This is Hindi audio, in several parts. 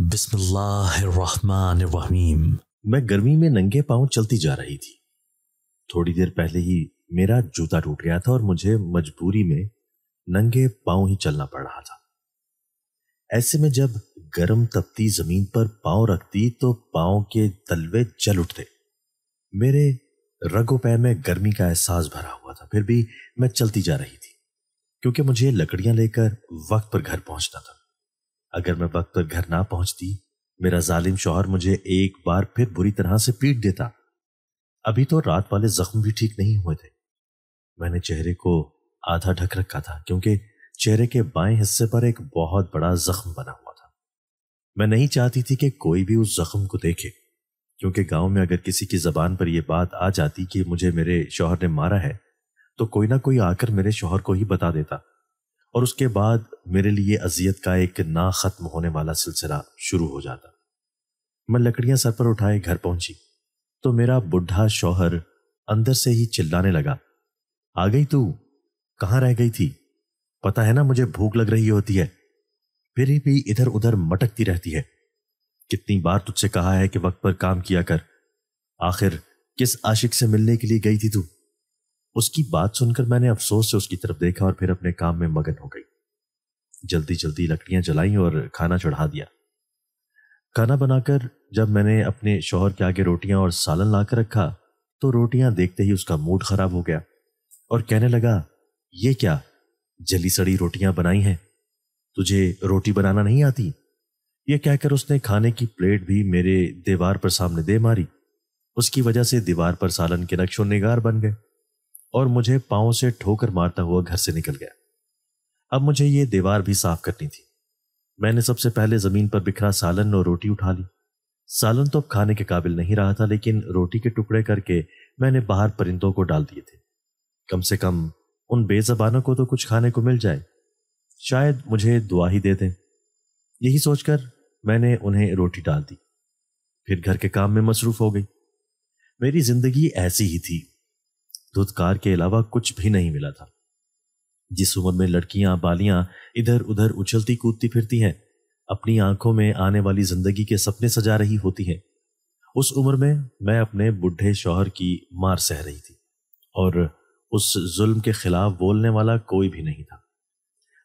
बिस्मिल्लाहिर्रहमानिर्रहीम मैं गर्मी में नंगे पांव चलती जा रही थी थोड़ी देर पहले ही मेरा जूता टूट गया था और मुझे मजबूरी में नंगे पांव ही चलना पड़ रहा था ऐसे में जब गर्म तपती जमीन पर पांव रखती तो पांव के तलवे जल उठते मेरे रगो पैर में गर्मी का एहसास भरा हुआ था फिर भी मैं चलती जा रही थी क्योंकि मुझे लकड़ियां लेकर वक्त पर घर पहुंचना था अगर मैं वक्त पर घर ना पहुंचती मेरा जालिम शोहर मुझे एक बार फिर बुरी तरह से पीट देता अभी तो रात वाले जख्म भी ठीक नहीं हुए थे मैंने चेहरे को आधा ढक रखा था क्योंकि चेहरे के बाएं हिस्से पर एक बहुत बड़ा जख्म बना हुआ था मैं नहीं चाहती थी कि कोई भी उस जख्म को देखे क्योंकि गांव में अगर किसी की जबान पर यह बात आ जाती कि मुझे मेरे शोहर ने मारा है तो कोई ना कोई आकर मेरे शोहर को ही बता देता और उसके बाद मेरे लिए अजियत का एक ना खत्म होने वाला सिलसिला शुरू हो जाता मैं लकड़ियां सर पर उठाए घर पहुंची तो मेरा बुढ़ा शौहर अंदर से ही चिल्लाने लगा आ गई तू कहां रह गई थी पता है ना मुझे भूख लग रही होती है फिर भी इधर उधर मटकती रहती है कितनी बार तुझसे कहा है कि वक्त पर काम किया कर आखिर किस आशिक से मिलने के लिए गई थी तू उसकी बात सुनकर मैंने अफसोस से उसकी तरफ देखा और फिर अपने काम में मगन हो गई जल्दी जल्दी लकड़ियां जलाई और खाना चढ़ा दिया खाना बनाकर जब मैंने अपने शोहर के आगे रोटियां और सालन लाकर रखा तो रोटियां देखते ही उसका मूड खराब हो गया और कहने लगा ये क्या जली सड़ी रोटियां बनाई हैं तुझे रोटी बनाना नहीं आती यह कहकर उसने खाने की प्लेट भी मेरे दीवार पर सामने दे मारी उसकी वजह से दीवार पर सालन के नक्शो निगार बन गए और मुझे पाओ से ठोकर मारता हुआ घर से निकल गया अब मुझे ये दीवार भी साफ करनी थी मैंने सबसे पहले जमीन पर बिखरा सालन और रोटी उठा ली सालन तो अब खाने के काबिल नहीं रहा था लेकिन रोटी के टुकड़े करके मैंने बाहर परिंदों को डाल दिए थे कम से कम उन बेजबानों को तो कुछ खाने को मिल जाए शायद मुझे दुआ ही दे दें यही सोचकर मैंने उन्हें रोटी डाल दी फिर घर के काम में मसरूफ हो गई मेरी जिंदगी ऐसी ही थी धुतकार के अलावा कुछ भी नहीं मिला था जिस उम्र में लड़कियां बालियां इधर उधर उछलती कूदती फिरती हैं अपनी आंखों में आने वाली जिंदगी के सपने सजा रही होती हैं उस उम्र में मैं अपने बुढ़े शौहर की मार सह रही थी और उस जुल्म के खिलाफ बोलने वाला कोई भी नहीं था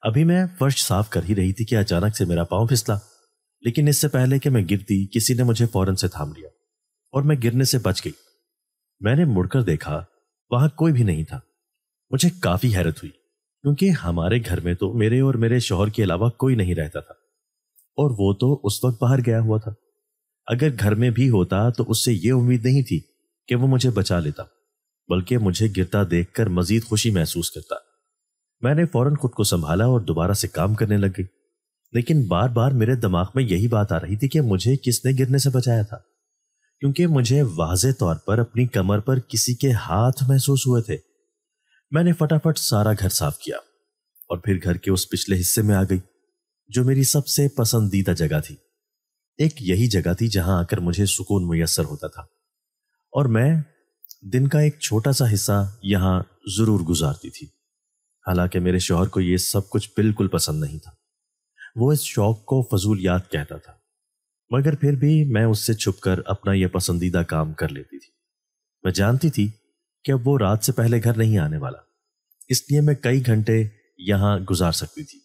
अभी मैं फर्श साफ कर ही रही थी कि अचानक से मेरा पांव फिसला लेकिन इससे पहले कि मैं गिरती किसी ने मुझे फौरन से थाम लिया और मैं गिरने से बच गई मैंने मुड़कर देखा वहां कोई भी नहीं था मुझे काफी हैरत हुई क्योंकि हमारे घर में तो मेरे और मेरे शोहर के अलावा कोई नहीं रहता था और वो तो उस वक्त बाहर गया हुआ था अगर घर में भी होता तो उससे ये उम्मीद नहीं थी कि वो मुझे बचा लेता बल्कि मुझे गिरता देखकर मजीद खुशी महसूस करता मैंने फौरन खुद को संभाला और दोबारा से काम करने लग गई लेकिन बार बार मेरे दिमाग में यही बात आ रही थी कि मुझे किसने गिरने से बचाया था क्योंकि मुझे वाज तौर पर अपनी कमर पर किसी के हाथ महसूस हुए थे मैंने फटाफट सारा घर साफ किया और फिर घर के उस पिछले हिस्से में आ गई जो मेरी सबसे पसंदीदा जगह थी एक यही जगह थी जहां आकर मुझे सुकून मुयसर होता था और मैं दिन का एक छोटा सा हिस्सा यहाँ जरूर गुजारती थी हालांकि मेरे शोहर को यह सब कुछ बिल्कुल पसंद नहीं था वो इस शौक को फजूल याद कहता था मगर फिर भी मैं उससे छुपकर अपना यह पसंदीदा काम कर लेती थी मैं जानती थी कि अब वो रात से पहले घर नहीं आने वाला इसलिए मैं कई घंटे यहाँ गुजार सकती थी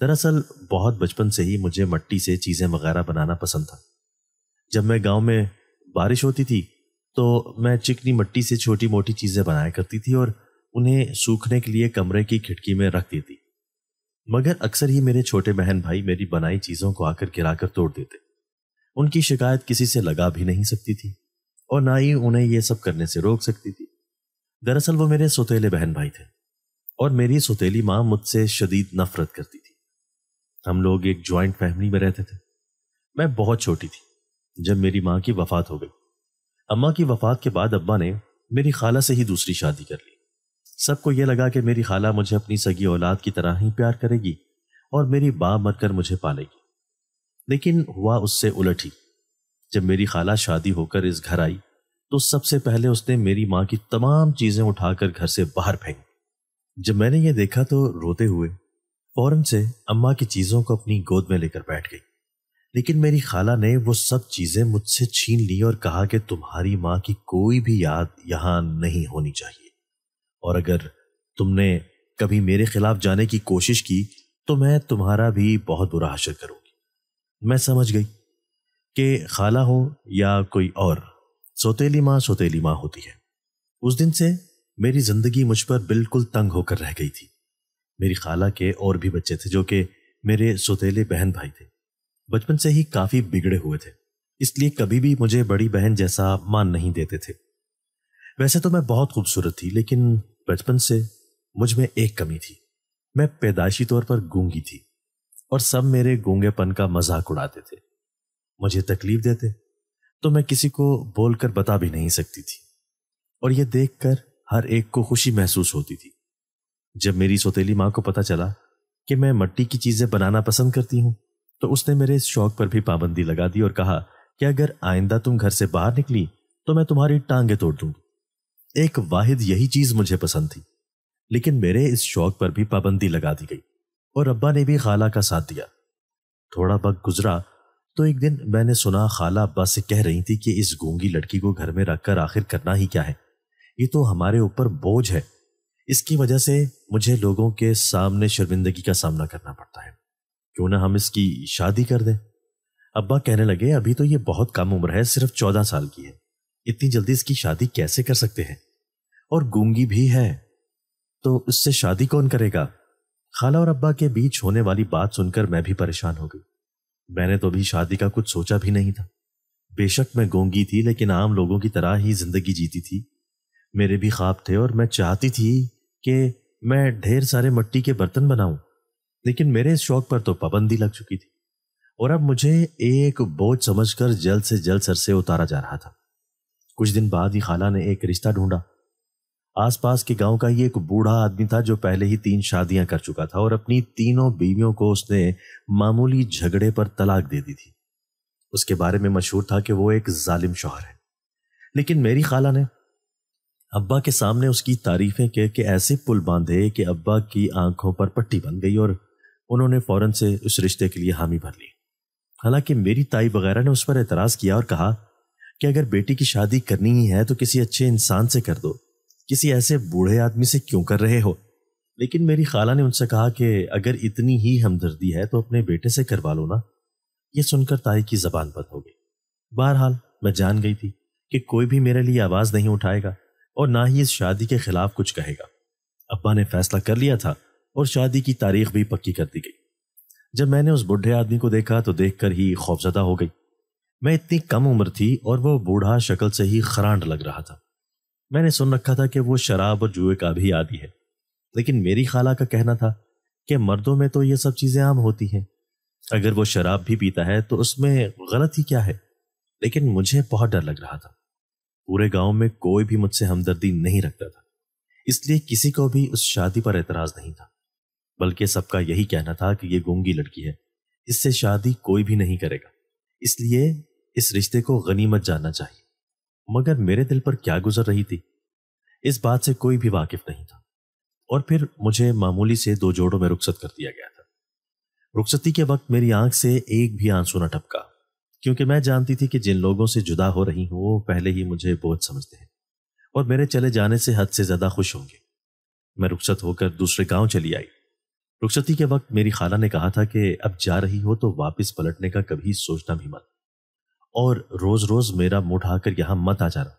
दरअसल बहुत बचपन से ही मुझे मट्टी से चीज़ें वगैरह बनाना पसंद था जब मैं गांव में बारिश होती थी तो मैं चिकनी मट्टी से छोटी मोटी चीज़ें बनाया करती थी और उन्हें सूखने के लिए कमरे की खिड़की में रख देती मगर अक्सर ही मेरे छोटे बहन भाई मेरी बनाई चीजों को आकर गिराकर तोड़ देते उनकी शिकायत किसी से लगा भी नहीं सकती थी और ना ही उन्हें यह सब करने से रोक सकती थी दरअसल वो मेरे सोतेले बहन भाई थे और मेरी सोतेली माँ मुझसे शदीद नफरत करती थी हम लोग एक ज्वाइंट फैमिली में रहते थे मैं बहुत छोटी थी जब मेरी माँ की वफात हो गई अम्मा की वफात के बाद अब्बा ने मेरी खाला से ही दूसरी शादी कर ली सबको यह लगा कि मेरी खाला मुझे अपनी सगी औलाद की तरह ही प्यार करेगी और मेरी बा मरकर मुझे पालेगी लेकिन हुआ उससे उलट ही जब मेरी खाला शादी होकर इस घर आई तो सबसे पहले उसने मेरी माँ की तमाम चीज़ें उठाकर घर से बाहर फेंक जब मैंने ये देखा तो रोते हुए फौरन से अम्मा की चीज़ों को अपनी गोद में लेकर बैठ गई लेकिन मेरी खाला ने वो सब चीज़ें मुझसे छीन ली और कहा कि तुम्हारी माँ की कोई भी याद यहाँ नहीं होनी चाहिए और अगर तुमने कभी मेरे खिलाफ जाने की कोशिश की तो मैं तुम्हारा भी बहुत बुरा हाशर करूंगी मैं समझ गई कि खाला हो या कोई और सोतेली माँ सोतेली माँ होती है उस दिन से मेरी जिंदगी मुझ पर बिल्कुल तंग होकर रह गई थी मेरी खाला के और भी बच्चे थे जो कि मेरे सोतेले बहन भाई थे बचपन से ही काफी बिगड़े हुए थे इसलिए कभी भी मुझे बड़ी बहन जैसा मान नहीं देते थे वैसे तो मैं बहुत खूबसूरत थी लेकिन बचपन से मुझ में एक कमी थी मैं पैदाइशी तौर पर गूंगी थी और सब मेरे गूंगेपन का मजाक उड़ाते थे मुझे तकलीफ देते तो मैं किसी को बोलकर बता भी नहीं सकती थी और यह देखकर हर एक को खुशी महसूस होती थी जब मेरी सोतेली माँ को पता चला कि मैं मट्टी की चीजें बनाना पसंद करती हूँ तो उसने मेरे इस शौक पर भी पाबंदी लगा दी और कहा कि अगर आइंदा तुम घर से बाहर निकली तो मैं तुम्हारी टांगे तोड़ दूंगी एक वाहिद यही चीज मुझे पसंद थी लेकिन मेरे इस शौक पर भी पाबंदी लगा दी गई और अब्बा ने भी खाला का साथ दिया थोड़ा वक्त गुजरा तो एक दिन मैंने सुना खाला अब्बा से कह रही थी कि इस गूंगी लड़की को घर में रखकर आखिर करना ही क्या है ये तो हमारे ऊपर बोझ है इसकी वजह से मुझे लोगों के सामने शर्मिंदगी का सामना करना पड़ता है क्यों ना हम इसकी शादी कर दें अब्बा कहने लगे अभी तो ये बहुत कम उम्र है सिर्फ चौदह साल की है इतनी जल्दी इसकी शादी कैसे कर सकते हैं और गूंगी भी है तो उससे शादी कौन करेगा खाला और अब्बा के बीच होने वाली बात सुनकर मैं भी परेशान हो गई मैंने तो भी शादी का कुछ सोचा भी नहीं था बेशक मैं गोंगी थी लेकिन आम लोगों की तरह ही जिंदगी जीती थी मेरे भी ख्वाब थे और मैं चाहती थी कि मैं ढेर सारे मट्टी के बर्तन बनाऊं लेकिन मेरे इस शौक पर तो पाबंदी लग चुकी थी और अब मुझे एक बोझ समझकर जल्द से जल्द सर से उतारा जा रहा था कुछ दिन बाद ही खाला ने एक रिश्ता ढूंढा आसपास के गांव का ये एक बूढ़ा आदमी था जो पहले ही तीन शादियां कर चुका था और अपनी तीनों बीवियों को उसने मामूली झगड़े पर तलाक दे दी थी उसके बारे में मशहूर था कि वो एक जालिम शोहर है लेकिन मेरी खाला ने अब्बा के सामने उसकी तारीफें कह के ऐसे पुल बांधे कि अब्बा की आंखों पर पट्टी बन गई और उन्होंने फौरन से उस रिश्ते के लिए हामी भर ली हालांकि मेरी ताई वगैरह ने उस पर एतराज़ किया और कहा कि अगर बेटी की शादी करनी ही है तो किसी अच्छे इंसान से कर दो किसी ऐसे बूढ़े आदमी से क्यों कर रहे हो लेकिन मेरी खाला ने उनसे कहा कि अगर इतनी ही हमदर्दी है तो अपने बेटे से करवा लो ना यह सुनकर ताई की जबान बंद हो गई बहरहाल मैं जान गई थी कि कोई भी मेरे लिए आवाज नहीं उठाएगा और ना ही इस शादी के खिलाफ कुछ कहेगा अब्बा ने फैसला कर लिया था और शादी की तारीख भी पक्की कर दी गई जब मैंने उस बूढ़े आदमी को देखा तो देखकर ही खौफजदा हो गई मैं इतनी कम उम्र थी और वह बूढ़ा शक्ल से ही खरांड लग रहा था मैंने सुन रखा था कि वो शराब और जुए का भी आदि है लेकिन मेरी खाला का कहना था कि मर्दों में तो ये सब चीज़ें आम होती हैं अगर वो शराब भी पीता है तो उसमें गलत ही क्या है लेकिन मुझे बहुत डर लग रहा था पूरे गांव में कोई भी मुझसे हमदर्दी नहीं रखता था इसलिए किसी को भी उस शादी पर एतराज़ नहीं था बल्कि सबका यही कहना था कि ये गूंगी लड़की है इससे शादी कोई भी नहीं करेगा इसलिए इस रिश्ते को गनीमत जानना चाहिए मगर मेरे दिल पर क्या गुजर रही थी इस बात से कोई भी वाकिफ नहीं था और फिर मुझे मामूली से दो जोड़ों में रुखसत कर दिया गया था रुखसती के वक्त मेरी आंख से एक भी आंसू न टपका क्योंकि मैं जानती थी कि जिन लोगों से जुदा हो रही हूं वो पहले ही मुझे बोझ समझते हैं और मेरे चले जाने से हद से ज़्यादा खुश होंगे मैं रुखसत होकर दूसरे गांव चली आई रुखसती के वक्त मेरी खाला ने कहा था कि अब जा रही हो तो वापस पलटने का कभी सोचना भी मत और रोज रोज मेरा मुंह ढाकर यहां मत आ जाना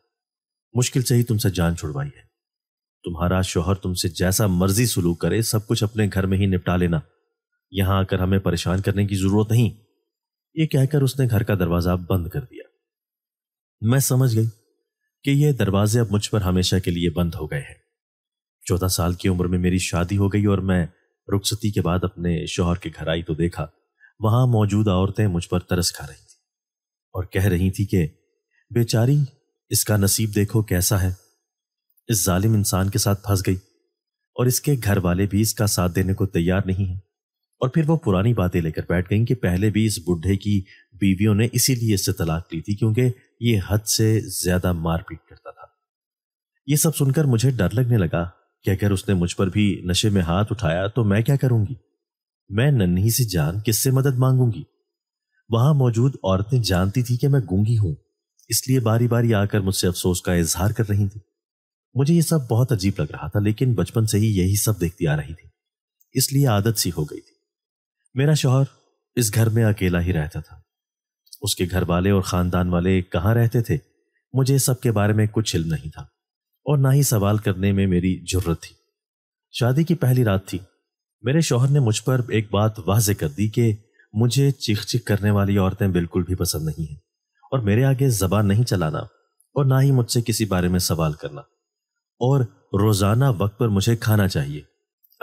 मुश्किल से ही तुमसे जान छुड़वाई है तुम्हारा शोहर तुमसे जैसा मर्जी सुलूक करे सब कुछ अपने घर में ही निपटा लेना यहां आकर हमें परेशान करने की जरूरत नहीं ये कहकर उसने घर का दरवाजा बंद कर दिया मैं समझ गई कि यह दरवाजे अब मुझ पर हमेशा के लिए बंद हो गए हैं चौदह साल की उम्र में मेरी शादी हो गई और मैं रुखसती के बाद अपने शोहर के घर आई तो देखा वहां मौजूद औरतें मुझ पर तरस खा रही और कह रही थी कि बेचारी इसका नसीब देखो कैसा है इस जालिम इंसान के साथ फंस गई और इसके घर वाले भी इसका साथ देने को तैयार नहीं हैं और फिर वो पुरानी बातें लेकर बैठ गई कि पहले भी इस बुढ़े की बीवियों ने इसीलिए इससे तलाक ली थी क्योंकि ये हद से ज्यादा मारपीट करता था ये सब सुनकर मुझे डर लगने लगा कि अगर उसने मुझ पर भी नशे में हाथ उठाया तो मैं क्या करूंगी मैं नन्ही सी जान किससे मदद मांगूंगी वहां मौजूद औरतें जानती थी कि मैं गूंगी हूं इसलिए बारी बारी आकर मुझसे अफसोस का इजहार कर रही थी मुझे ये सब बहुत अजीब लग रहा था लेकिन बचपन से ही यही सब देखती आ रही थी इसलिए आदत सी हो गई थी मेरा शोहर इस घर में अकेला ही रहता था उसके घर वाले और ख़ानदान वाले कहाँ रहते थे मुझे सब के बारे में कुछ इल्म नहीं था और ना ही सवाल करने में मेरी जरूरत थी शादी की पहली रात थी मेरे शोहर ने मुझ पर एक बात वाज कर दी कि मुझे चिख चिख करने वाली औरतें बिल्कुल भी पसंद नहीं है और मेरे आगे जबान नहीं चलाना और ना ही मुझसे किसी बारे में सवाल करना और रोजाना वक्त पर मुझे खाना चाहिए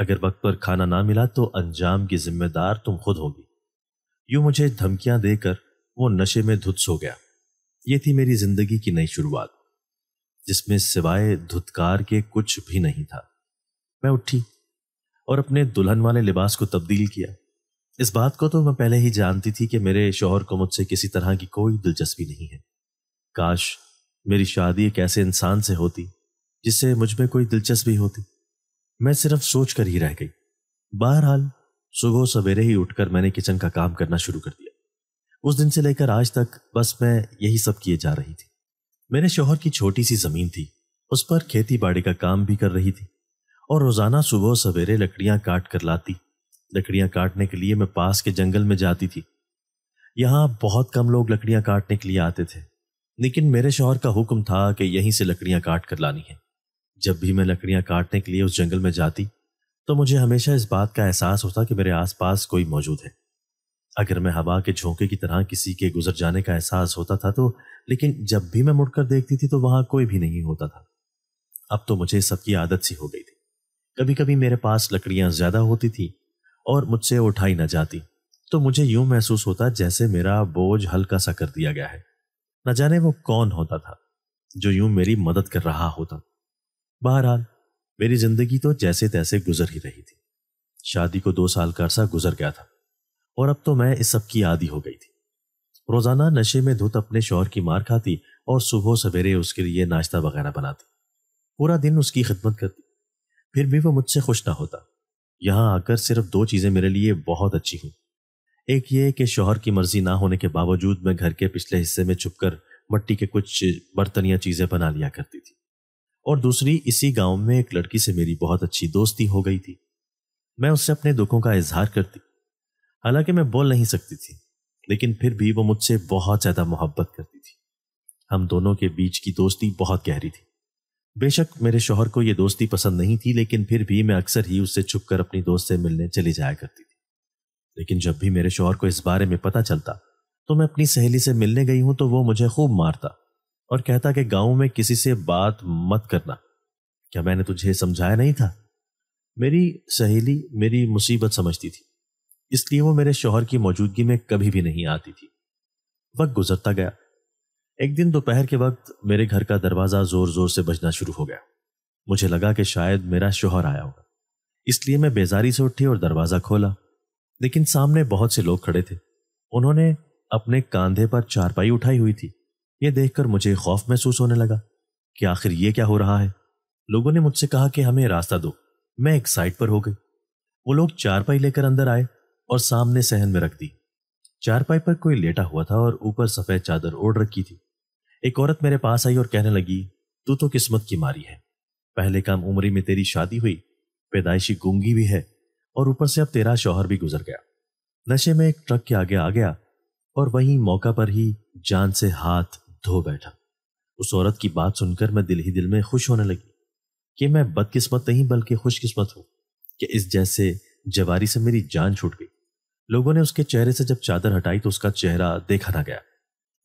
अगर वक्त पर खाना ना मिला तो अंजाम की जिम्मेदार तुम खुद होगी यूं मुझे धमकियां देकर वो नशे में धुत सो गया ये थी मेरी जिंदगी की नई शुरुआत जिसमें सिवाय धुतकार के कुछ भी नहीं था मैं उठी और अपने दुल्हन वाले लिबास को तब्दील किया इस बात को तो मैं पहले ही जानती थी कि मेरे शोहर को मुझसे किसी तरह की कोई दिलचस्पी नहीं है काश मेरी शादी एक ऐसे इंसान से होती जिससे मुझ में कोई दिलचस्पी होती मैं सिर्फ सोच कर ही रह गई बहरहाल सुबह सवेरे ही उठकर मैंने किचन का काम करना शुरू कर दिया उस दिन से लेकर आज तक बस मैं यही सब किए जा रही थी मेरे शोहर की छोटी सी जमीन थी उस पर खेती बाड़ी का काम भी कर रही थी और रोजाना सुबह सवेरे लकड़ियां काट कर लाती लकड़ियां काटने के लिए मैं पास के जंगल में जाती थी यहाँ बहुत कम लोग लकड़ियां काटने के लिए आते थे लेकिन मेरे शोहर का हुक्म था कि यहीं से लकड़ियां काट कर लानी है जब भी मैं लकड़ियां काटने के लिए उस जंगल में जाती तो मुझे हमेशा इस बात का एहसास होता कि मेरे आसपास कोई मौजूद है अगर मैं हवा के झोंके की तरह किसी के गुजर जाने का एहसास होता था तो लेकिन जब भी मैं मुड़कर देखती थी तो वहां कोई भी नहीं होता था अब तो मुझे सबकी आदत सी हो गई थी कभी कभी मेरे पास लकड़ियां ज्यादा होती थी और मुझसे उठाई न जाती तो मुझे यूं महसूस होता जैसे मेरा बोझ हल्का सा कर दिया गया है न जाने वो कौन होता था जो यूं मेरी मदद कर रहा होता बहरहाल मेरी जिंदगी तो जैसे तैसे गुजर ही रही थी शादी को दो साल का अरसा गुजर गया था और अब तो मैं इस सब की आदि हो गई थी रोजाना नशे में धुत अपने शोहर की मार खाती और सुबह सवेरे उसके लिए नाश्ता वगैरह बनाती पूरा दिन उसकी खिदमत करती फिर भी वो मुझसे खुश ना होता यहाँ आकर सिर्फ दो चीज़ें मेरे लिए बहुत अच्छी हुई एक ये कि शोहर की मर्जी ना होने के बावजूद मैं घर के पिछले हिस्से में छुपकर मट्टी के कुछ बर्तन या चीज़ें बना लिया करती थी और दूसरी इसी गांव में एक लड़की से मेरी बहुत अच्छी दोस्ती हो गई थी मैं उससे अपने दुखों का इजहार करती हालांकि मैं बोल नहीं सकती थी लेकिन फिर भी वो मुझसे बहुत ज़्यादा मोहब्बत करती थी हम दोनों के बीच की दोस्ती बहुत गहरी थी बेशक मेरे शोहर को ये दोस्ती पसंद नहीं थी लेकिन फिर भी मैं अक्सर ही उससे छुपकर अपनी दोस्त से मिलने चली जाया करती थी लेकिन जब भी मेरे शोहर को इस बारे में पता चलता तो मैं अपनी सहेली से मिलने गई हूं तो वो मुझे खूब मारता और कहता कि गांव में किसी से बात मत करना क्या मैंने तुझे समझाया नहीं था मेरी सहेली मेरी मुसीबत समझती थी इसलिए वो मेरे शोहर की मौजूदगी में कभी भी नहीं आती थी वक्त गुजरता गया एक दिन दोपहर के वक्त मेरे घर का दरवाज़ा ज़ोर ज़ोर से बजना शुरू हो गया मुझे लगा कि शायद मेरा शोहर आया होगा इसलिए मैं बेजारी से उठी और दरवाज़ा खोला लेकिन सामने बहुत से लोग खड़े थे उन्होंने अपने कंधे पर चारपाई उठाई हुई थी ये देखकर मुझे खौफ महसूस होने लगा कि आखिर ये क्या हो रहा है लोगों ने मुझसे कहा कि हमें रास्ता दो मैं एक साइड पर हो गई वो लोग चारपाई लेकर अंदर आए और सामने सहन में रख दी चारपाई पर कोई लेटा हुआ था और ऊपर सफ़ेद चादर ओढ़ रखी थी एक औरत मेरे पास आई और कहने लगी तू तो किस्मत की मारी है पहले काम उम्री में तेरी शादी हुई पैदाइशी गूंगी भी है और ऊपर से अब तेरा शौहर भी गुजर गया नशे में एक ट्रक के आगे आ गया और वहीं मौका पर ही जान से हाथ धो बैठा उस औरत की बात सुनकर मैं दिल ही दिल में खुश होने लगी कि मैं बदकिस्मत नहीं बल्कि खुशकिस्मत हूं कि इस जैसे जवारी से मेरी जान छूट गई लोगों ने उसके चेहरे से जब चादर हटाई तो उसका चेहरा देखा ना गया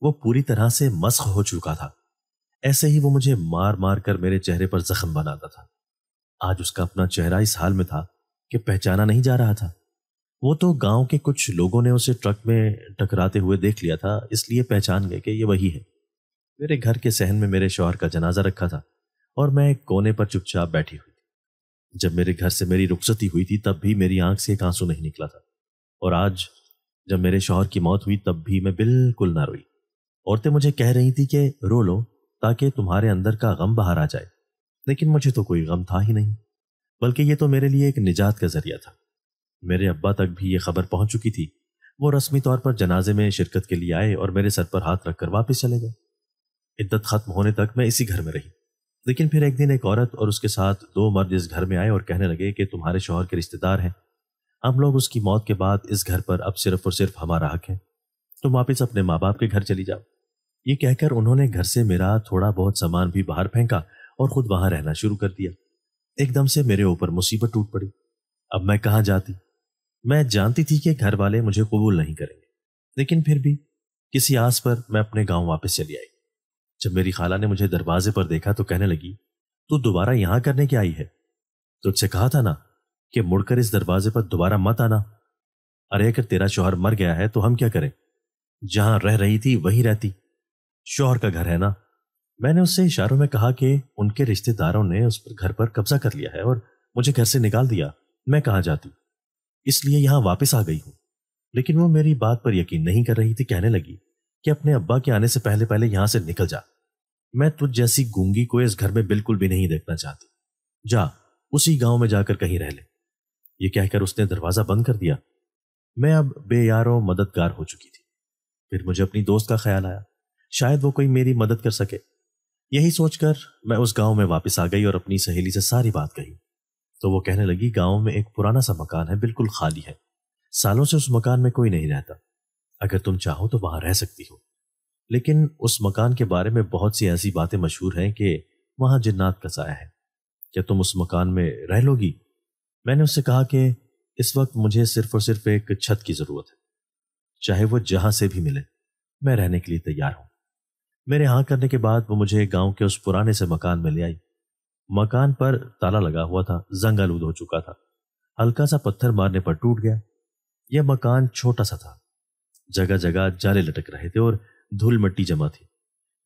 वो पूरी तरह से मस्क हो चुका था ऐसे ही वो मुझे मार मार कर मेरे चेहरे पर जख्म बनाता था आज उसका अपना चेहरा इस हाल में था कि पहचाना नहीं जा रहा था वो तो गांव के कुछ लोगों ने उसे ट्रक में टकराते हुए देख लिया था इसलिए पहचान गए कि ये वही है मेरे घर के सहन में मेरे शोहर का जनाजा रखा था और मैं एक कोने पर चुपचाप बैठी हुई थी जब मेरे घर से मेरी रुखसती हुई थी तब भी मेरी आंख से एक आंसू नहीं निकला था और आज जब मेरे शोहर की मौत हुई तब भी मैं बिल्कुल ना रोई औरतें मुझे कह रही थी कि रो लो ताकि तुम्हारे अंदर का गम बाहर आ जाए लेकिन मुझे तो कोई गम था ही नहीं बल्कि ये तो मेरे लिए एक निजात का जरिया था मेरे अब्बा तक भी ये खबर पहुंच चुकी थी वो रस्मी तौर पर जनाजे में शिरकत के लिए आए और मेरे सर पर हाथ रखकर वापस चले गए इद्दत खत्म होने तक मैं इसी घर में रही लेकिन फिर एक दिन एक औरत और उसके साथ दो मर्द इस घर में आए और कहने लगे कि तुम्हारे शोहर के रिश्तेदार हैं हम लोग उसकी मौत के बाद इस घर पर अब सिर्फ और सिर्फ हमारा हक है तुम वापिस अपने माँ बाप के घर चली जाओ ये कहकर उन्होंने घर से मेरा थोड़ा बहुत सामान भी बाहर फेंका और खुद वहां रहना शुरू कर दिया एकदम से मेरे ऊपर मुसीबत टूट पड़ी अब मैं कहाँ जाती मैं जानती थी कि घर वाले मुझे कबूल नहीं करेंगे लेकिन फिर भी किसी आस पर मैं अपने गांव वापस चली आई जब मेरी खाला ने मुझे दरवाजे पर देखा तो कहने लगी तू दोबारा यहां करने के आई है तुझसे कहा था ना कि मुड़कर इस दरवाजे पर दोबारा मत आना अरे अगर तेरा शोहर मर गया है तो हम क्या करें जहां रह रही थी वही रहती शोहर का घर है ना मैंने उससे इशारों में कहा कि उनके रिश्तेदारों ने उस पर घर पर कब्जा कर लिया है और मुझे घर से निकाल दिया मैं कहा जाती इसलिए यहां वापस आ गई हूं लेकिन वो मेरी बात पर यकीन नहीं कर रही थी कहने लगी कि अपने अब्बा के आने से पहले पहले यहां से निकल जा मैं तुझ जैसी गूंगी को इस घर में बिल्कुल भी नहीं देखना चाहती जा उसी गांव में जाकर कहीं रह ले ये कहकर उसने दरवाजा बंद कर दिया मैं अब बेयारों मददगार हो चुकी थी फिर मुझे अपनी दोस्त का ख्याल आया शायद वो कोई मेरी मदद कर सके यही सोचकर मैं उस गांव में वापस आ गई और अपनी सहेली से सारी बात कही तो वो कहने लगी गांव में एक पुराना सा मकान है बिल्कुल खाली है सालों से उस मकान में कोई नहीं रहता अगर तुम चाहो तो वहां रह सकती हो लेकिन उस मकान के बारे में बहुत सी ऐसी बातें मशहूर हैं कि वहां जिन्नात का साया है क्या तुम उस मकान में रह लोगी मैंने उससे कहा कि इस वक्त मुझे सिर्फ और सिर्फ एक छत की ज़रूरत है चाहे वो जहां से भी मिले मैं रहने के लिए तैयार हूं मेरे हाँ करने के बाद वो मुझे गांव के उस पुराने से मकान में ले आई मकान पर ताला लगा हुआ था जंग आलूद हो चुका था हल्का सा पत्थर मारने पर टूट गया यह मकान छोटा सा था जगह जगह जाले लटक रहे थे और धूल मट्टी जमा थी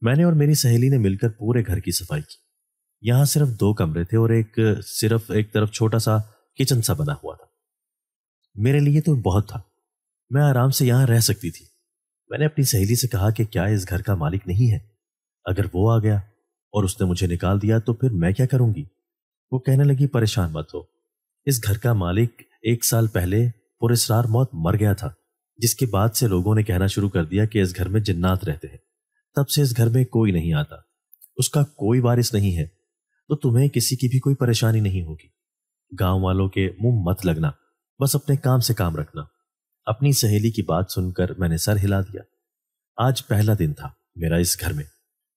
मैंने और मेरी सहेली ने मिलकर पूरे घर की सफाई की यहां सिर्फ दो कमरे थे और एक सिर्फ एक तरफ छोटा सा किचन सा बना हुआ था मेरे लिए तो बहुत था मैं आराम से यहां रह सकती थी मैंने अपनी सहेली से कहा कि क्या इस घर का मालिक नहीं है अगर वो आ गया और उसने मुझे निकाल दिया तो फिर मैं क्या करूँगी वो कहने लगी परेशान मत हो इस घर का मालिक एक साल पहले पुरेसरार मौत मर गया था जिसके बाद से लोगों ने कहना शुरू कर दिया कि इस घर में जिन्नात रहते हैं तब से इस घर में कोई नहीं आता उसका कोई वारिस नहीं है तो तुम्हें किसी की भी कोई परेशानी नहीं होगी गांव वालों के मुंह मत लगना बस अपने काम से काम रखना अपनी सहेली की बात सुनकर मैंने सर हिला दिया आज पहला दिन था मेरा इस घर में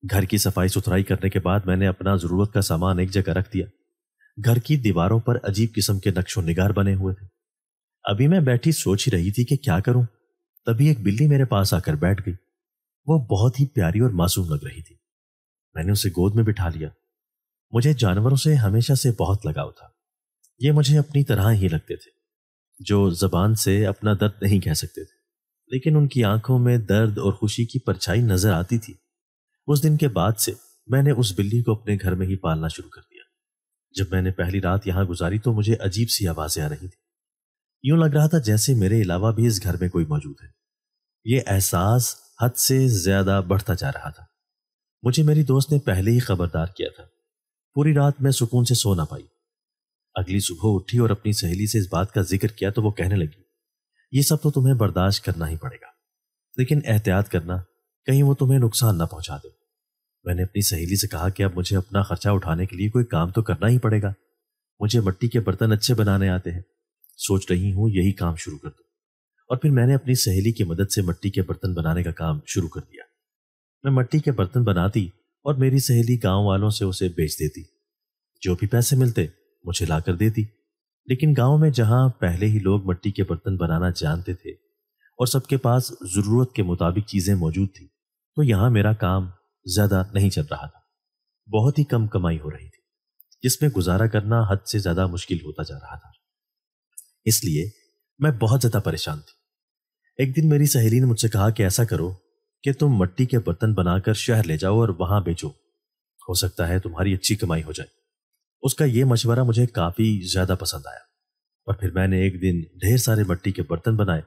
घर की सफाई सुथराई करने के बाद मैंने अपना जरूरत का सामान एक जगह रख दिया घर की दीवारों पर अजीब किस्म के नक्शो निगार बने हुए थे अभी मैं बैठी सोच ही रही थी कि क्या करूं तभी एक बिल्ली मेरे पास आकर बैठ गई वो बहुत ही प्यारी और मासूम लग रही थी मैंने उसे गोद में बिठा लिया मुझे जानवरों से हमेशा से बहुत लगाव था ये मुझे अपनी तरह ही लगते थे जो जबान से अपना दर्द नहीं कह सकते थे लेकिन उनकी आंखों में दर्द और खुशी की परछाई नजर आती थी उस दिन के बाद से मैंने उस बिल्ली को अपने घर में ही पालना शुरू कर दिया जब मैंने पहली रात यहाँ गुजारी तो मुझे अजीब सी आवाजें आ रही थी यूं लग रहा था जैसे मेरे अलावा भी इस घर में कोई मौजूद है ये एहसास हद से ज्यादा बढ़ता जा रहा था मुझे मेरी दोस्त ने पहले ही खबरदार किया था पूरी रात मैं सुकून से सो ना पाई अगली सुबह उठी और अपनी सहेली से इस बात का जिक्र किया तो वो कहने लगी ये सब तो तुम्हें बर्दाश्त करना ही पड़ेगा लेकिन एहतियात करना कहीं वो तुम्हें नुकसान ना पहुंचा दे मैंने अपनी सहेली से कहा कि अब मुझे अपना खर्चा उठाने के लिए कोई काम तो करना ही पड़ेगा मुझे मट्टी के बर्तन अच्छे बनाने आते हैं सोच रही हूँ यही काम शुरू कर दो और फिर मैंने अपनी सहेली की मदद से मट्टी के बर्तन बनाने का काम शुरू कर दिया मैं मट्टी के बर्तन बनाती और मेरी सहेली गांव वालों से उसे बेच देती जो भी पैसे मिलते मुझे लाकर दे दी लेकिन गांव में जहां पहले ही लोग मट्टी के बर्तन बनाना जानते थे और सबके पास जरूरत के मुताबिक चीजें मौजूद थी तो यहां मेरा काम ज्यादा नहीं चल रहा था बहुत ही कम कमाई हो रही थी जिसमें गुजारा करना हद से ज्यादा मुश्किल होता जा रहा था इसलिए मैं बहुत ज्यादा परेशान थी एक दिन मेरी सहेली ने मुझसे कहा कि ऐसा करो कि तुम मट्टी के बर्तन बनाकर शहर ले जाओ और वहां बेचो हो सकता है तुम्हारी अच्छी कमाई हो जाए उसका ये मशवरा मुझे काफ़ी ज़्यादा पसंद आया और फिर मैंने एक दिन ढेर सारे मट्टी के बर्तन बनाए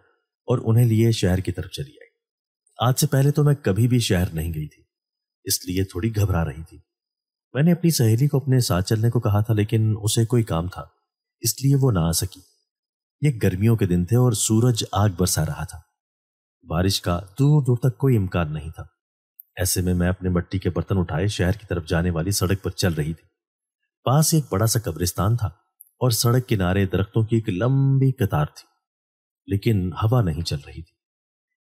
और उन्हें लिए शहर की तरफ चली आई आज से पहले तो मैं कभी भी शहर नहीं गई थी इसलिए थोड़ी घबरा रही थी मैंने अपनी सहेली को अपने साथ चलने को कहा था लेकिन उसे कोई काम था इसलिए वो ना आ सकी ये गर्मियों के दिन थे और सूरज आग बरसा रहा था बारिश का दूर दूर तक कोई इम्कान नहीं था ऐसे में मैं अपने मट्टी के बर्तन उठाए शहर की तरफ जाने वाली सड़क पर चल रही थी पास एक बड़ा सा कब्रिस्तान था और सड़क किनारे दरख्तों की एक लंबी कतार थी लेकिन हवा नहीं चल रही थी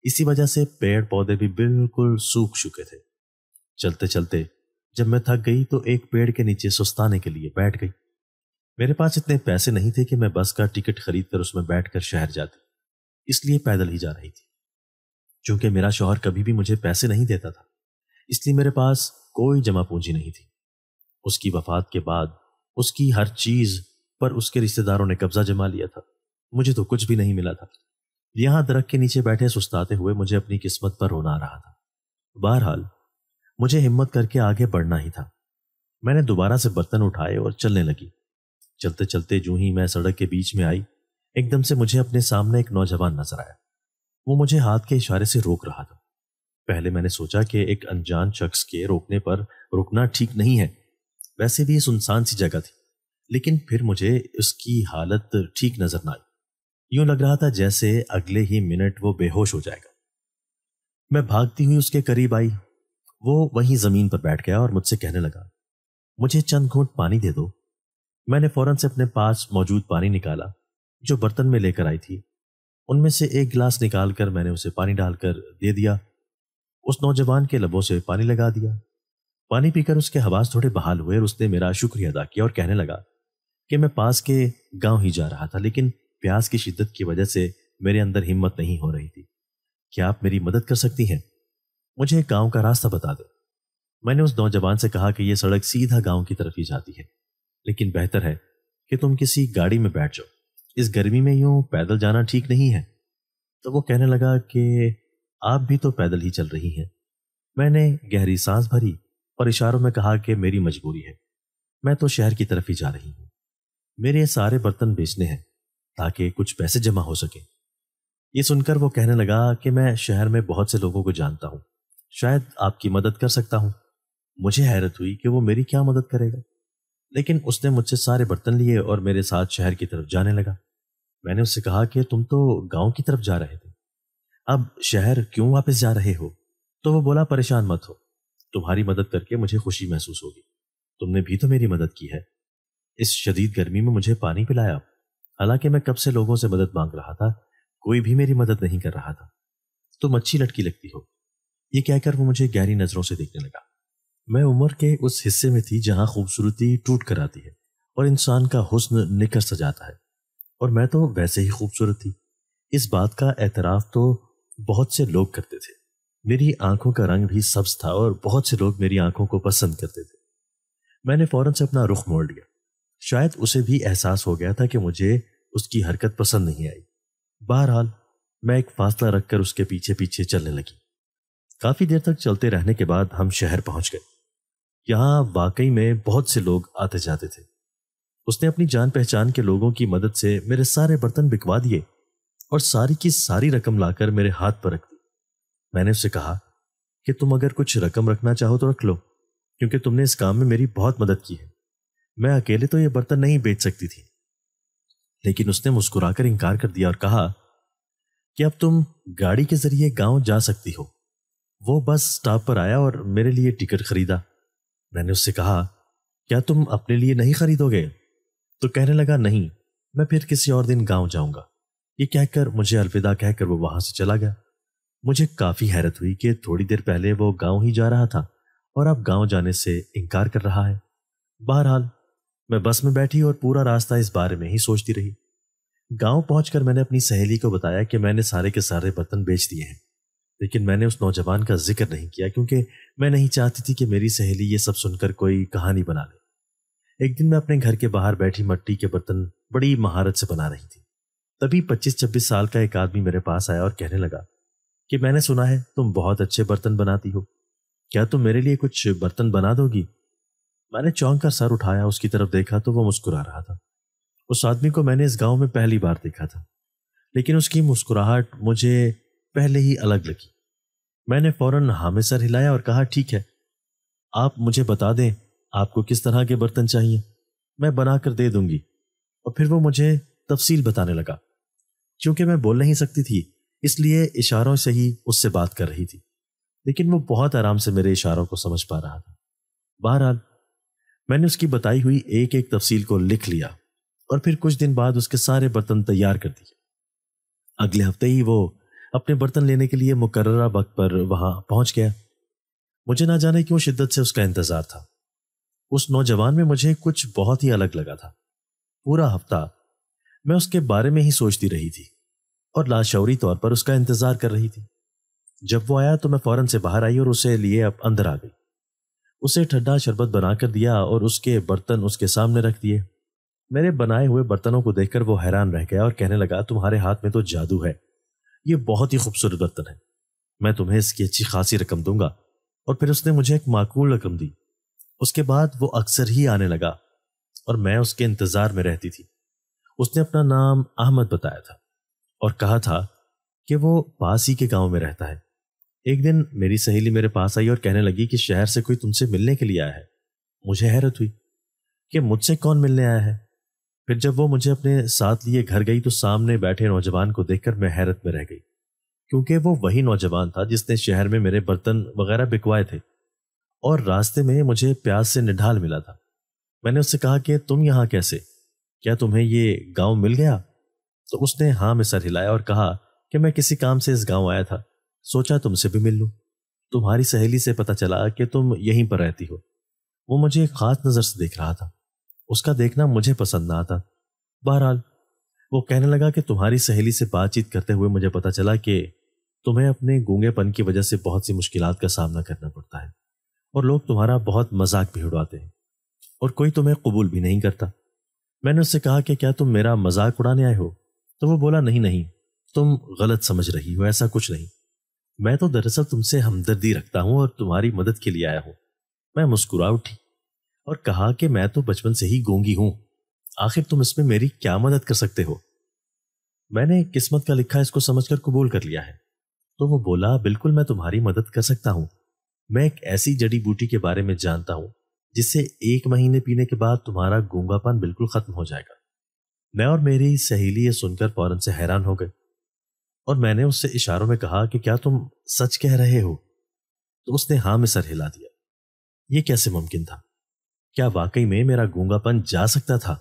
इसी वजह से पेड़ पौधे भी बिल्कुल सूख चुके थे चलते चलते जब मैं थक गई तो एक पेड़ के नीचे सुस्ताने के लिए बैठ गई मेरे पास इतने पैसे नहीं थे कि मैं बस का टिकट खरीद कर उसमें बैठकर शहर जाती इसलिए पैदल ही जा रही थी क्योंकि मेरा शोहर कभी भी मुझे पैसे नहीं देता था इसलिए मेरे पास कोई जमा पूंजी नहीं थी उसकी वफात के बाद उसकी हर चीज पर उसके रिश्तेदारों ने कब्जा जमा लिया था मुझे तो कुछ भी नहीं मिला था यहां दरख के नीचे बैठे सुस्ताते हुए मुझे अपनी किस्मत पर रोना रहा था बहरहाल मुझे हिम्मत करके आगे बढ़ना ही था मैंने दोबारा से बर्तन उठाए और चलने लगी चलते चलते जू ही मैं सड़क के बीच में आई एकदम से मुझे अपने सामने एक नौजवान नजर आया वो मुझे हाथ के इशारे से रोक रहा था पहले मैंने सोचा कि एक अनजान शख्स के रोकने पर रुकना ठीक नहीं है वैसे भी ये सुनसान सी जगह थी लेकिन फिर मुझे उसकी हालत ठीक नजर ना आई यूं लग रहा था जैसे अगले ही मिनट वो बेहोश हो जाएगा मैं भागती हुई उसके करीब आई वो वहीं जमीन पर बैठ गया और मुझसे कहने लगा मुझे चंद घूट पानी दे दो मैंने फौरन से अपने पास मौजूद पानी निकाला जो बर्तन में लेकर आई थी उनमें से एक गिलास निकालकर मैंने उसे पानी डालकर दे दिया उस नौजवान के लबों से पानी लगा दिया पानी पीकर उसके हवास थोड़े बहाल हुए और उसने मेरा शुक्रिया अदा किया और कहने लगा कि मैं पास के गांव ही जा रहा था लेकिन प्यास की शिद्दत की वजह से मेरे अंदर हिम्मत नहीं हो रही थी क्या आप मेरी मदद कर सकती हैं मुझे गांव का रास्ता बता दो मैंने उस नौजवान से कहा कि यह सड़क सीधा गांव की तरफ ही जाती है लेकिन बेहतर है कि तुम किसी गाड़ी में बैठ जाओ इस गर्मी में यूं पैदल जाना ठीक नहीं है तो वो कहने लगा कि आप भी तो पैदल ही चल रही हैं मैंने गहरी सांस भरी और इशारों में कहा कि मेरी मजबूरी है मैं तो शहर की तरफ ही जा रही हूं मेरे सारे बर्तन बेचने हैं ताकि कुछ पैसे जमा हो सके ये सुनकर वो कहने लगा कि मैं शहर में बहुत से लोगों को जानता हूं शायद आपकी मदद कर सकता हूं मुझे हैरत हुई कि वो मेरी क्या मदद करेगा लेकिन उसने मुझसे सारे बर्तन लिए और मेरे साथ शहर की तरफ जाने लगा मैंने उससे कहा कि तुम तो गांव की तरफ जा रहे थे अब शहर क्यों वापस जा रहे हो तो वो बोला परेशान मत हो तुम्हारी मदद करके मुझे खुशी महसूस होगी तुमने भी तो मेरी मदद की है इस शदीद गर्मी में मुझे पानी पिलाया हालांकि मैं कब से लोगों से मदद मांग रहा था कोई भी मेरी मदद नहीं कर रहा था तुम अच्छी लटकी लगती हो ये कहकर वो मुझे गहरी नज़रों से देखने लगा मैं उम्र के उस हिस्से में थी जहां खूबसूरती टूट कर आती है और इंसान का हुस्न निकर सजाता है और मैं तो वैसे ही खूबसूरत थी इस बात का एतराफ़ तो बहुत से लोग करते थे मेरी आंखों का रंग भी सब्ज था और बहुत से लोग मेरी आंखों को पसंद करते थे मैंने फौरन से अपना रुख मोड़ लिया शायद उसे भी एहसास हो गया था कि मुझे उसकी हरकत पसंद नहीं आई बहरहाल मैं एक फासला रखकर उसके पीछे पीछे चलने लगी काफी देर तक चलते रहने के बाद हम शहर पहुंच गए यहाँ वाकई में बहुत से लोग आते जाते थे उसने अपनी जान पहचान के लोगों की मदद से मेरे सारे बर्तन बिकवा दिए और सारी की सारी रकम लाकर मेरे हाथ पर रख मैंने उससे कहा कि तुम अगर कुछ रकम रखना चाहो तो रख लो क्योंकि तुमने इस काम में मेरी बहुत मदद की है मैं अकेले तो यह बर्तन नहीं बेच सकती थी लेकिन उसने मुस्कुराकर इनकार कर दिया और कहा कि अब तुम गाड़ी के जरिए गांव जा सकती हो वो बस स्टॉप पर आया और मेरे लिए टिकट खरीदा मैंने उससे कहा क्या तुम अपने लिए नहीं खरीदोगे तो कहने लगा नहीं मैं फिर किसी और दिन गांव जाऊंगा ये कहकर मुझे अलविदा कहकर वो वहां से चला गया मुझे काफी हैरत हुई कि थोड़ी देर पहले वो गांव ही जा रहा था और अब गांव जाने से इनकार कर रहा है बहरहाल मैं बस में बैठी और पूरा रास्ता इस बारे में ही सोचती रही गांव पहुंचकर मैंने अपनी सहेली को बताया कि मैंने सारे के सारे बर्तन बेच दिए हैं लेकिन मैंने उस नौजवान का जिक्र नहीं किया क्योंकि मैं नहीं चाहती थी कि मेरी सहेली ये सब सुनकर कोई कहानी बना ले एक दिन मैं अपने घर के बाहर बैठी मट्टी के बर्तन बड़ी महारत से बना रही थी तभी 25-26 साल का एक आदमी मेरे पास आया और कहने लगा कि मैंने सुना है तुम बहुत अच्छे बर्तन बनाती हो क्या तुम मेरे लिए कुछ बर्तन बना दोगी मैंने चौंक कर सर उठाया उसकी तरफ देखा तो वो मुस्कुरा रहा था उस आदमी को मैंने इस गांव में पहली बार देखा था लेकिन उसकी मुस्कुराहट मुझे पहले ही अलग लगी मैंने फौरन हामे सर हिलाया और कहा ठीक है आप मुझे बता दें आपको किस तरह के बर्तन चाहिए मैं बनाकर दे दूंगी और फिर वो मुझे तफसील बताने लगा क्योंकि मैं बोल नहीं सकती थी इसलिए इशारों से ही उससे बात कर रही थी लेकिन वो बहुत आराम से मेरे इशारों को समझ पा रहा था बहरहाल मैंने उसकी बताई हुई एक एक तफसील को लिख लिया और फिर कुछ दिन बाद उसके सारे बर्तन तैयार कर दिए अगले हफ्ते ही वो अपने बर्तन लेने के लिए मुकर्रा वक्त पर वहां पहुंच गया मुझे ना जाने क्यों शिद्दत से उसका इंतजार था उस नौजवान में मुझे कुछ बहुत ही अलग लगा था पूरा हफ्ता मैं उसके बारे में ही सोचती रही थी और लाशौरी तौर पर उसका इंतजार कर रही थी जब वो आया तो मैं फौरन से बाहर आई और उसे लिए अब अंदर आ गई उसे ठंडा शरबत बनाकर दिया और उसके बर्तन उसके सामने रख दिए मेरे बनाए हुए बर्तनों को देखकर वो हैरान रह गया और कहने लगा तुम्हारे हाथ में तो जादू है ये बहुत ही खूबसूरत बर्तन है मैं तुम्हें इसकी अच्छी खासी रकम दूंगा और फिर उसने मुझे एक माकूल रकम दी उसके बाद वो अक्सर ही आने लगा और मैं उसके इंतज़ार में रहती थी उसने अपना नाम अहमद बताया था और कहा था कि वो पास ही के गांव में रहता है एक दिन मेरी सहेली मेरे पास आई और कहने लगी कि शहर से कोई तुमसे मिलने के लिए आया है मुझे हैरत हुई कि मुझसे कौन मिलने आया है फिर जब वो मुझे अपने साथ लिए घर गई तो सामने बैठे नौजवान को देखकर मैं हैरत में रह गई क्योंकि वो वही नौजवान था जिसने शहर में मेरे बर्तन वगैरह बिकवाए थे और रास्ते में मुझे प्यास से निढाल मिला था मैंने उससे कहा कि तुम यहाँ कैसे क्या तुम्हें ये गांव मिल गया तो उसने हाँ में सर हिलाया और कहा कि मैं किसी काम से इस गांव आया था सोचा तुमसे भी मिल लूँ तुम्हारी सहेली से पता चला कि तुम यहीं पर रहती हो वो मुझे एक खास नज़र से देख रहा था उसका देखना मुझे पसंद ना आता बहरहाल वो कहने लगा कि तुम्हारी सहेली से बातचीत करते हुए मुझे पता चला कि तुम्हें अपने गूंगेपन की वजह से बहुत सी मुश्किल का सामना करना पड़ता है और लोग तुम्हारा बहुत मजाक भी उड़ाते हैं और कोई तुम्हें कबूल भी नहीं करता मैंने उससे कहा कि क्या तुम मेरा मजाक उड़ाने आए हो तो वो बोला नहीं नहीं तुम गलत समझ रही हो ऐसा कुछ नहीं मैं तो दरअसल तुमसे हमदर्दी रखता हूं और तुम्हारी मदद के लिए आया हूं मैं मुस्कुरा उठी और कहा कि मैं तो बचपन से ही गोंगी हूं आखिर तुम इसमें मेरी क्या मदद कर सकते हो मैंने किस्मत का लिखा इसको समझकर कबूल कर लिया है तो वो बोला बिल्कुल मैं तुम्हारी मदद कर सकता हूं मैं एक ऐसी जड़ी बूटी के बारे में जानता हूं जिससे एक महीने पीने के बाद तुम्हारा गूंगापन बिल्कुल खत्म हो जाएगा मैं और मेरी सहेली ये सुनकर फौरन से हैरान हो गए और मैंने उससे इशारों में कहा कि क्या तुम सच कह रहे हो तो उसने हाँ में सर हिला दिया यह कैसे मुमकिन था क्या वाकई में मेरा गूंगापन जा सकता था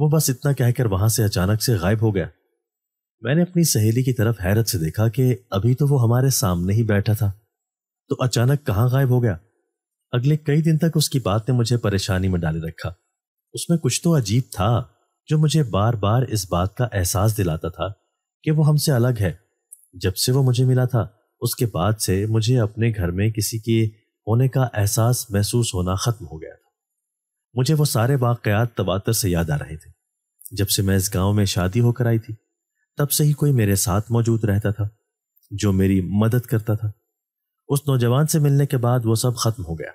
वो बस इतना कहकर वहां से अचानक से गायब हो गया मैंने अपनी सहेली की तरफ हैरत से देखा कि अभी तो वो हमारे सामने ही बैठा था तो अचानक कहाँ गायब हो गया अगले कई दिन तक उसकी बात ने मुझे परेशानी में डाले रखा उसमें कुछ तो अजीब था जो मुझे बार बार इस बात का एहसास दिलाता था कि वो हमसे अलग है जब से वो मुझे मिला था उसके बाद से मुझे अपने घर में किसी के होने का एहसास महसूस होना ख़त्म हो गया था मुझे वो सारे वाकयात तबातर से याद आ रहे थे जब से मैं इस गांव में शादी होकर आई थी तब से ही कोई मेरे साथ मौजूद रहता था जो मेरी मदद करता था उस नौजवान से मिलने के बाद वो सब ख़त्म हो गया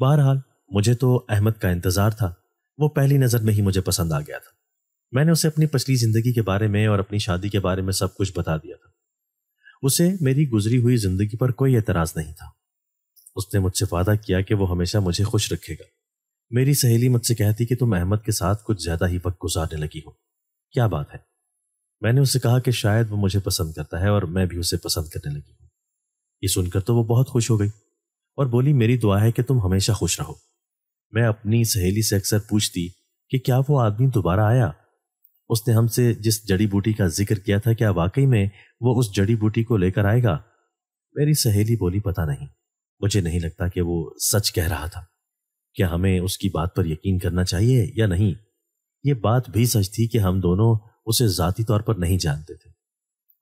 बहरहाल मुझे तो अहमद का इंतज़ार था वो पहली नज़र में ही मुझे पसंद आ गया था मैंने उसे अपनी पिछली ज़िंदगी के बारे में और अपनी शादी के बारे में सब कुछ बता दिया था उसे मेरी गुजरी हुई ज़िंदगी पर कोई एतराज़ नहीं था उसने मुझसे वादा किया कि वो हमेशा मुझे खुश रखेगा मेरी सहेली मुझसे कहती कि तुम अहमद के साथ कुछ ज़्यादा ही वक्त गुजारने लगी हो क्या बात है मैंने उसे कहा कि शायद वो मुझे पसंद करता है और मैं भी उसे पसंद करने लगी हूँ ये सुनकर तो वो बहुत खुश हो गई और बोली मेरी दुआ है कि तुम हमेशा खुश रहो मैं अपनी सहेली से अक्सर पूछती कि क्या वो आदमी दोबारा आया उसने हमसे जिस जड़ी बूटी का जिक्र किया था क्या वाकई में वो उस जड़ी बूटी को लेकर आएगा मेरी सहेली बोली पता नहीं मुझे नहीं लगता कि वो सच कह रहा था क्या हमें उसकी बात पर यकीन करना चाहिए या नहीं ये बात भी सच थी कि हम दोनों उसे ज़ाती तौर पर नहीं जानते थे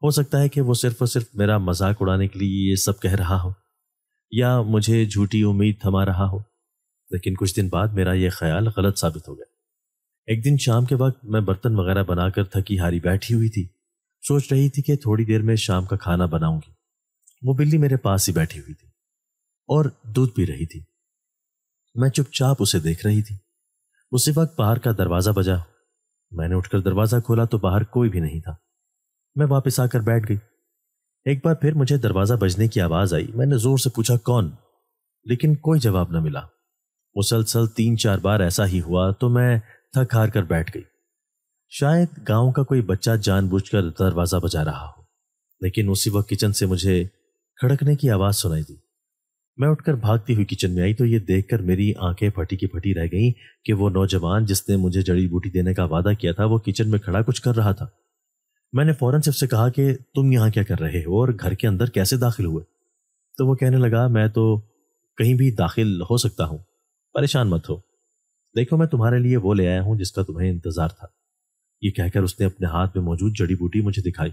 हो सकता है कि वो सिर्फ और सिर्फ मेरा मजाक उड़ाने के लिए ये सब कह रहा हो या मुझे झूठी उम्मीद थमा रहा हो लेकिन कुछ दिन बाद मेरा यह ख्याल गलत साबित हो गया एक दिन शाम के वक्त मैं बर्तन वगैरह बनाकर थकी हारी बैठी हुई थी सोच रही थी कि थोड़ी देर में शाम का खाना बनाऊंगी वो बिल्ली मेरे पास ही बैठी हुई थी और दूध पी रही थी मैं चुपचाप उसे देख रही थी उसी वक्त बाहर का दरवाजा बजा मैंने उठकर दरवाजा खोला तो बाहर कोई भी नहीं था मैं वापस आकर बैठ गई एक बार फिर मुझे दरवाजा बजने की आवाज आई मैंने जोर से पूछा कौन लेकिन कोई जवाब न मिला मुसलसल तीन चार बार ऐसा ही हुआ तो मैं थक हार कर बैठ गई शायद गांव का कोई बच्चा जानबूझकर दरवाज़ा बजा रहा हो लेकिन उसी वक्त किचन से मुझे खड़कने की आवाज़ सुनाई दी मैं उठकर भागती हुई किचन में आई तो ये देखकर मेरी आंखें फटी की फटी रह गईं कि वो नौजवान जिसने मुझे जड़ी बूटी देने का वादा किया था वो किचन में खड़ा कुछ कर रहा था मैंने फ़ौरन से उससे कहा कि तुम यहाँ क्या कर रहे हो और घर के अंदर कैसे दाखिल हुए तो वो कहने लगा मैं तो कहीं भी दाखिल हो सकता हूँ परेशान मत हो देखो मैं तुम्हारे लिए वो ले आया हूं जिसका तुम्हें इंतजार था ये कहकर उसने अपने हाथ में मौजूद जड़ी बूटी मुझे दिखाई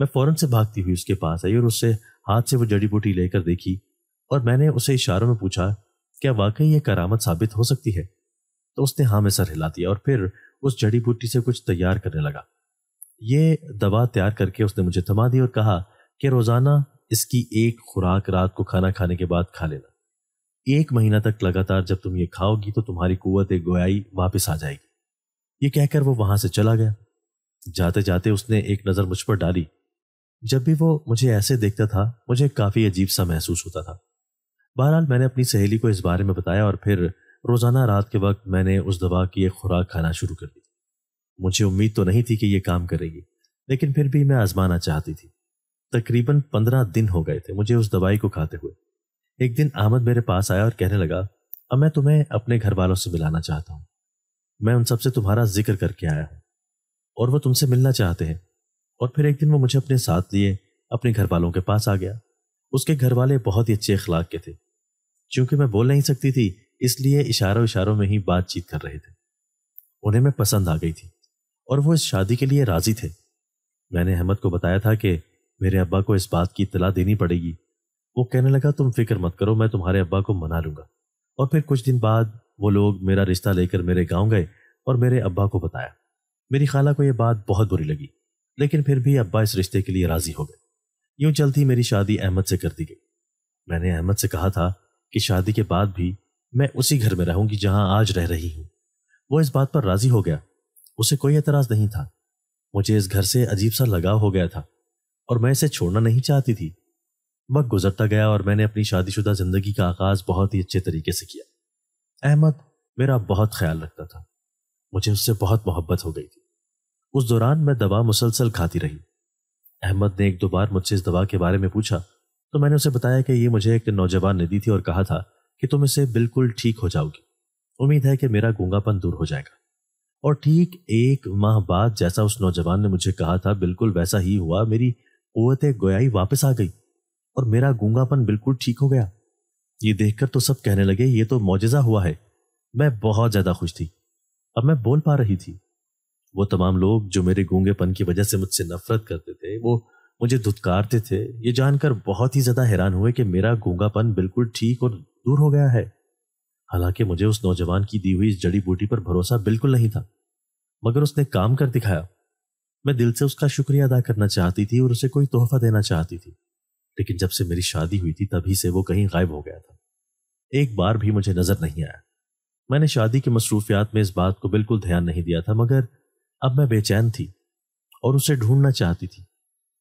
मैं फौरन से भागती हुई उसके पास आई और उससे हाथ से वो जड़ी बूटी लेकर देखी और मैंने उसे इशारों में पूछा क्या वाकई ये करामत साबित हो सकती है तो उसने हाँ में सर हिला दिया और फिर उस जड़ी बूटी से कुछ तैयार करने लगा ये दवा तैयार करके उसने मुझे थमा दी और कहा कि रोज़ाना इसकी एक खुराक रात को खाना खाने के बाद खा लेना एक महीना तक लगातार जब तुम ये खाओगी तो तुम्हारी कुत गोयाई वापस आ जाएगी ये कहकर वो वहां से चला गया जाते जाते उसने एक नज़र मुझ पर डाली जब भी वो मुझे ऐसे देखता था मुझे काफ़ी अजीब सा महसूस होता था बहरहाल मैंने अपनी सहेली को इस बारे में बताया और फिर रोज़ाना रात के वक्त मैंने उस दवा की एक खुराक खाना शुरू कर दी मुझे उम्मीद तो नहीं थी कि यह काम करेगी लेकिन फिर भी मैं आजमाना चाहती थी तकरीबन पंद्रह दिन हो गए थे मुझे उस दवाई को खाते हुए एक दिन आमद मेरे पास आया और कहने लगा अब मैं तुम्हें अपने घर वालों से मिलाना चाहता हूँ मैं उन सबसे तुम्हारा जिक्र करके आया हूँ और वो तुमसे मिलना चाहते हैं और फिर एक दिन वो मुझे अपने साथ लिए अपने घर वालों के पास आ गया उसके घर वाले बहुत ही अच्छे अखलाक के थे क्योंकि मैं बोल नहीं सकती थी इसलिए इशारों इशारों में ही बातचीत कर रहे थे उन्हें मैं पसंद आ गई थी और वो इस शादी के लिए राजी थे मैंने अहमद को बताया था कि मेरे अब्बा को इस बात की इतला देनी पड़ेगी वो कहने लगा तुम फिक्र मत करो मैं तुम्हारे अब्बा को मना लूंगा और फिर कुछ दिन बाद वो लोग मेरा रिश्ता लेकर मेरे गांव गए और मेरे अब्बा को बताया मेरी खाला को यह बात बहुत बुरी लगी लेकिन फिर भी अब्बा इस रिश्ते के लिए राजी हो गए यूं चलती मेरी शादी अहमद से कर दी गई मैंने अहमद से कहा था कि शादी के बाद भी मैं उसी घर में रहूंगी जहां आज रह रही हूं वो इस बात पर राजी हो गया उसे कोई एतराज नहीं था मुझे इस घर से अजीब सा लगाव हो गया था और मैं इसे छोड़ना नहीं चाहती थी वक्त गुजरता गया और मैंने अपनी शादीशुदा ज़िंदगी का आगाज़ बहुत ही अच्छे तरीके से किया अहमद मेरा बहुत ख्याल रखता था मुझे उससे बहुत मोहब्बत हो गई थी उस दौरान मैं दवा मुसलसल खाती रही अहमद ने एक दो बार मुझसे इस दवा के बारे में पूछा तो मैंने उसे बताया कि ये मुझे एक नौजवान ने दी थी और कहा था कि तुम इसे बिल्कुल ठीक हो जाओगी उम्मीद है कि मेरा गूंगापन दूर हो जाएगा और ठीक एक माह बाद जैसा उस नौजवान ने मुझे कहा था बिल्कुल वैसा ही हुआ मेरी कुत गोयाई वापस आ गई और मेरा गूंगापन बिल्कुल ठीक हो गया ये देखकर तो सब कहने लगे ये तो मुजजा हुआ है मैं बहुत ज्यादा खुश थी अब मैं बोल पा रही थी वो तमाम लोग जो मेरे गूंगेपन की वजह से मुझसे नफरत करते थे वो मुझे धुतकारते थे ये जानकर बहुत ही ज्यादा हैरान हुए कि मेरा गूंगापन बिल्कुल ठीक और दूर हो गया है हालांकि मुझे उस नौजवान की दी हुई जड़ी बूटी पर भरोसा बिल्कुल नहीं था मगर उसने काम कर दिखाया मैं दिल से उसका शुक्रिया अदा करना चाहती थी और उसे कोई तोहफा देना चाहती थी लेकिन जब से मेरी शादी हुई थी तभी से वो कहीं गायब हो गया था एक बार भी मुझे नजर नहीं आया मैंने शादी की मसरूफियात में इस बात को बिल्कुल ध्यान नहीं दिया था मगर अब मैं बेचैन थी और उसे ढूंढना चाहती थी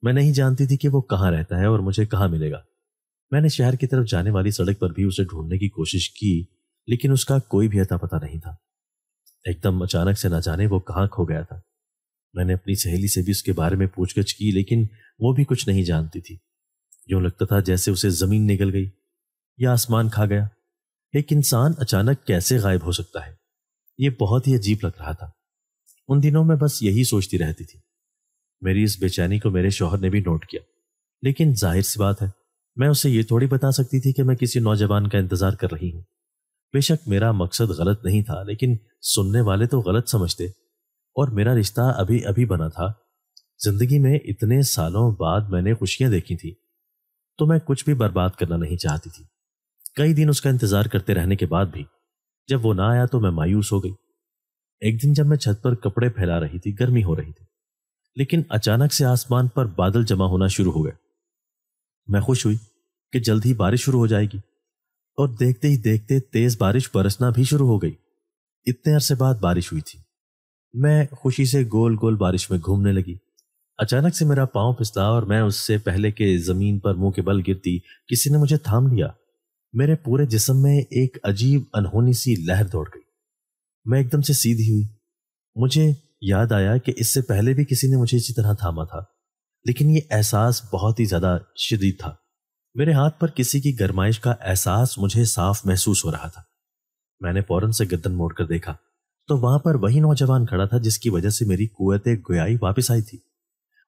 मैं नहीं जानती थी कि वो कहाँ रहता है और मुझे कहाँ मिलेगा मैंने शहर की तरफ जाने वाली सड़क पर भी उसे ढूंढने की कोशिश की लेकिन उसका कोई भी अता पता नहीं था एकदम अचानक से ना जाने वो कहाँ खो गया था मैंने अपनी सहेली से भी उसके बारे में पूछताछ की लेकिन वो भी कुछ नहीं जानती थी यूं लगता था जैसे उसे जमीन निकल गई या आसमान खा गया एक इंसान अचानक कैसे गायब हो सकता है ये बहुत ही अजीब लग रहा था उन दिनों में बस यही सोचती रहती थी मेरी इस बेचैनी को मेरे शोहर ने भी नोट किया लेकिन जाहिर सी बात है मैं उसे ये थोड़ी बता सकती थी कि मैं किसी नौजवान का इंतजार कर रही हूँ बेशक मेरा मकसद गलत नहीं था लेकिन सुनने वाले तो गलत समझते और मेरा रिश्ता अभी अभी बना था जिंदगी में इतने सालों बाद मैंने खुशियां देखी थी तो मैं कुछ भी बर्बाद करना नहीं चाहती थी कई दिन उसका इंतजार करते रहने के बाद भी जब वो ना आया तो मैं मायूस हो गई एक दिन जब मैं छत पर कपड़े फैला रही थी गर्मी हो रही थी लेकिन अचानक से आसमान पर बादल जमा होना शुरू हो गए मैं खुश हुई कि जल्द ही बारिश शुरू हो जाएगी और देखते ही देखते तेज बारिश बरसना भी शुरू हो गई इतने अरसे बाद बारिश हुई थी मैं खुशी से गोल गोल बारिश में घूमने लगी अचानक से मेरा पांव फिसला और मैं उससे पहले के जमीन पर मुंह के बल गिरती किसी ने मुझे थाम लिया मेरे पूरे जिसम में एक अजीब अनहोनी सी लहर दौड़ गई मैं एकदम से सीधी हुई मुझे याद आया कि इससे पहले भी किसी ने मुझे इसी तरह थामा था लेकिन ये एहसास बहुत ही ज्यादा शदीद था मेरे हाथ पर किसी की गरमाइश का एहसास मुझे साफ महसूस हो रहा था मैंने फौरन से गर्दन मोड़कर देखा तो वहां पर वही नौजवान खड़ा था जिसकी वजह से मेरी कुत गोयाई वापस आई थी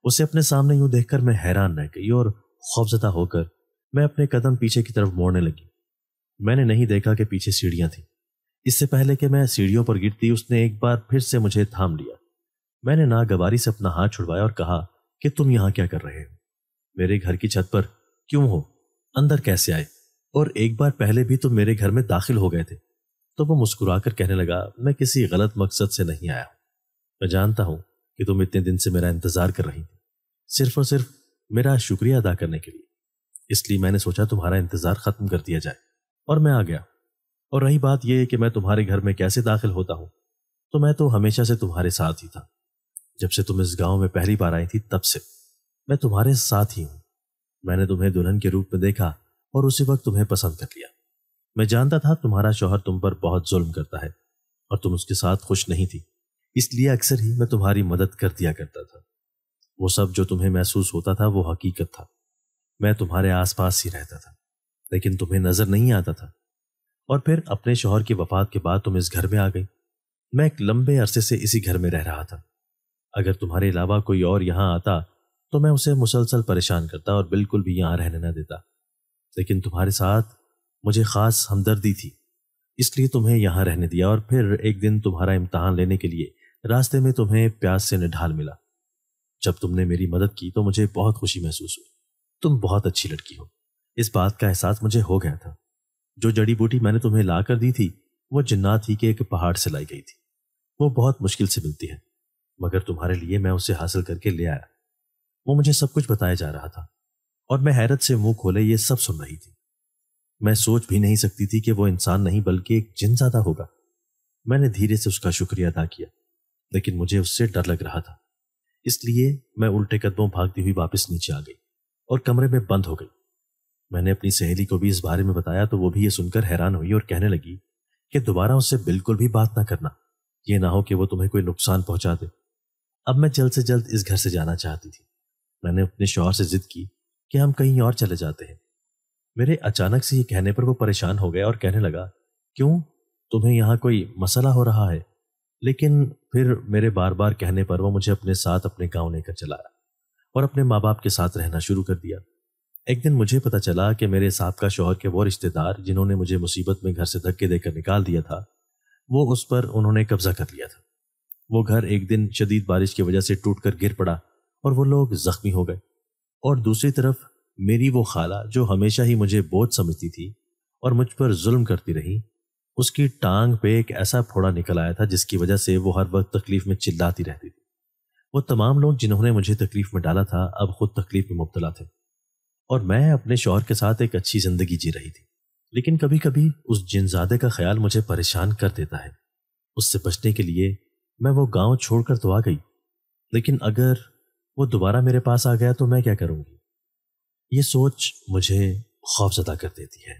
उसे अपने सामने यूं देखकर मैं हैरान रह गई और खौफजदा होकर मैं अपने कदम पीछे की तरफ मोड़ने लगी मैंने नहीं देखा कि पीछे सीढ़ियां थीं इससे पहले कि मैं सीढ़ियों पर गिरती उसने एक बार फिर से मुझे थाम लिया मैंने नागवारी से अपना हाथ छुड़वाया और कहा कि तुम यहां क्या कर रहे हो मेरे घर की छत पर क्यों हो अंदर कैसे आए और एक बार पहले भी तुम मेरे घर में दाखिल हो गए थे तो वो मुस्कुराकर कहने लगा मैं किसी गलत मकसद से नहीं आया मैं जानता हूं कि तुम इतने दिन से मेरा इंतजार कर रही थी सिर्फ और सिर्फ मेरा शुक्रिया अदा करने के लिए इसलिए मैंने सोचा तुम्हारा इंतजार खत्म कर दिया जाए और मैं आ गया और रही बात यह कि मैं तुम्हारे घर में कैसे दाखिल होता हूँ तो मैं तो हमेशा से तुम्हारे साथ ही था जब से तुम इस गांव में पहली बार आई थी तब से मैं तुम्हारे साथ ही हूँ मैंने तुम्हें दुल्हन के रूप में देखा और उसी वक्त तुम्हें पसंद कर लिया मैं जानता था तुम्हारा शोहर तुम पर बहुत जुल्म करता है और तुम उसके साथ खुश नहीं थी इसलिए अक्सर ही मैं तुम्हारी मदद कर दिया करता था वो सब जो तुम्हें महसूस होता था वो हकीकत था मैं तुम्हारे आसपास ही रहता था लेकिन तुम्हें नजर नहीं आता था और फिर अपने शोहर की वफात के बाद तुम इस घर में आ गई मैं एक लंबे अरसे से इसी घर में रह रहा था अगर तुम्हारे अलावा कोई और यहाँ आता तो मैं उसे मुसलसल परेशान करता और बिल्कुल भी यहाँ रहने न देता लेकिन तुम्हारे साथ मुझे खास हमदर्दी थी इसलिए तुम्हें यहाँ रहने दिया और फिर एक दिन तुम्हारा इम्तहान लेने के लिए रास्ते में तुम्हें प्यास से निढाल मिला जब तुमने मेरी मदद की तो मुझे बहुत खुशी महसूस हुई तुम बहुत अच्छी लड़की हो इस बात का एहसास मुझे हो गया था जो जड़ी बूटी मैंने तुम्हें ला कर दी थी वो जिन्नात ही के एक पहाड़ से लाई गई थी वो बहुत मुश्किल से मिलती है मगर तुम्हारे लिए मैं उसे हासिल करके ले आया वो मुझे सब कुछ बताया जा रहा था और मैं हैरत से मुंह खोले ये सब सुन रही थी मैं सोच भी नहीं सकती थी कि वो इंसान नहीं बल्कि एक जिनजादा होगा मैंने धीरे से उसका शुक्रिया अदा किया लेकिन मुझे उससे डर लग रहा था इसलिए मैं उल्टे कदमों भागती हुई वापस नीचे आ गई और कमरे में बंद हो गई मैंने अपनी सहेली को भी इस बारे में बताया तो वो भी ये सुनकर हैरान हुई और कहने लगी कि दोबारा उससे बिल्कुल भी बात ना करना ये ना हो कि वो तुम्हें कोई नुकसान पहुंचा दे अब मैं जल्द से जल्द इस घर से जाना चाहती थी मैंने अपने शोहर से जिद की कि हम कहीं और चले जाते हैं मेरे अचानक से ये कहने पर वो परेशान हो गया और कहने लगा क्यों तुम्हें यहां कोई मसला हो रहा है लेकिन फिर मेरे बार बार कहने पर वो मुझे अपने साथ अपने गांव लेकर चलाया और अपने माँ बाप के साथ रहना शुरू कर दिया एक दिन मुझे पता चला कि मेरे साहब का शोहर के वो रिश्तेदार जिन्होंने मुझे मुसीबत में घर से धक्के देकर निकाल दिया था वो उस पर उन्होंने कब्जा कर लिया था वो घर एक दिन शदीद बारिश की वजह से टूट गिर पड़ा और वो लोग जख्मी हो गए और दूसरी तरफ मेरी वो खाला जो हमेशा ही मुझे बोझ समझती थी और मुझ पर जुल्म करती रही उसकी टांग पे एक ऐसा फोड़ा निकल आया था जिसकी वजह से वो हर वक्त तकलीफ में चिल्लाती रहती थी वो तमाम लोग जिन्होंने मुझे तकलीफ में डाला था अब खुद तकलीफ में मुबतला थे और मैं अपने शोहर के साथ एक अच्छी ज़िंदगी जी रही थी लेकिन कभी कभी उस जिनजादे का ख्याल मुझे परेशान कर देता है उससे बचने के लिए मैं वो गांव छोड़कर तो आ गई लेकिन अगर वो दोबारा मेरे पास आ गया तो मैं क्या करूँगी ये सोच मुझे खौफजदा कर देती है